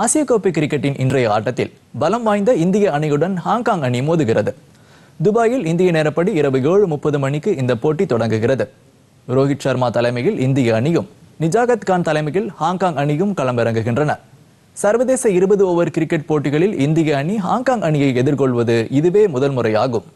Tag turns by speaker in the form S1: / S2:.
S1: ஆசிய கோப்பை கிரிக்கெட்டின் இன்றைய ஆட்டத்தில் பலம் வாய்ந்த இந்திய அணியுடன் ஹாங்காங் அணி மோதுகிறது துபாயில் இந்திய நேரப்படி இரவு ஏழு முப்பது மணிக்கு இந்த போட்டி தொடங்குகிறது ரோஹித் சர்மா தலைமையில் இந்திய அணியும் நிஜாகத் கான் தலைமையில் ஹாங்காங் அணியும் களமிறங்குகின்றன சர்வதேச இருபது ஓவர் கிரிக்கெட் போட்டிகளில் இந்திய அணி ஹாங்காங் அணியை எதிர்கொள்வது இதுவே முதல் முறையாகும்